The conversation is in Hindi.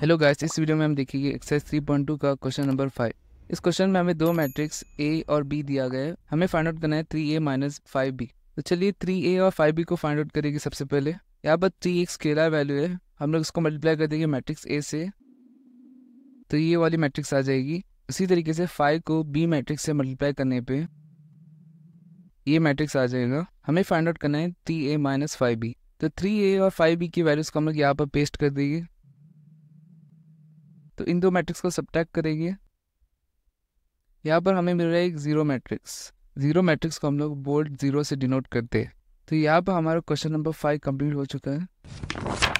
हेलो गाइस इस वीडियो में हम देखेंगे एक्सरसाइज थ्री पॉइंट टू का क्वेश्चन नंबर फाइव इस क्वेश्चन में हमें दो मैट्रिक्स ए और बी दिया गया है हमें फाइंड आउट करना है three A minus five B तो चलिए थ्री ए और फाइव बी को फाइंड आउट करेगी सबसे पहले यहाँ पर थ्री एक स्केलर वैल्यू है हम लोग इसको मल्टीप्लाई कर देंगे मैट्रिक्स ए से तो ये वाली मैट्रिक्स आ जाएगी उसी तरीके से फाइव को बी मैट्रिक्स से मल्टीप्लाई करने पर ये मैट्रिक्स आ जाएगा हमें फाइंड आउट करना है three A minus five B तो थ्री ए और फाइव बी की वैल्यूज़ को हम लोग यहाँ पर पेस्ट कर देंगे तो इन दो मैट्रिक्स को सब्ट्रैक्ट करेगी यहाँ पर हमें मिल रहा है एक ज़ीरो मैट्रिक्स ज़ीरो मैट्रिक्स को हम लोग बोल्ड ज़ीरो से डिनोट करते हैं तो यहाँ पर हमारा क्वेश्चन नंबर फाइव कंप्लीट हो चुका है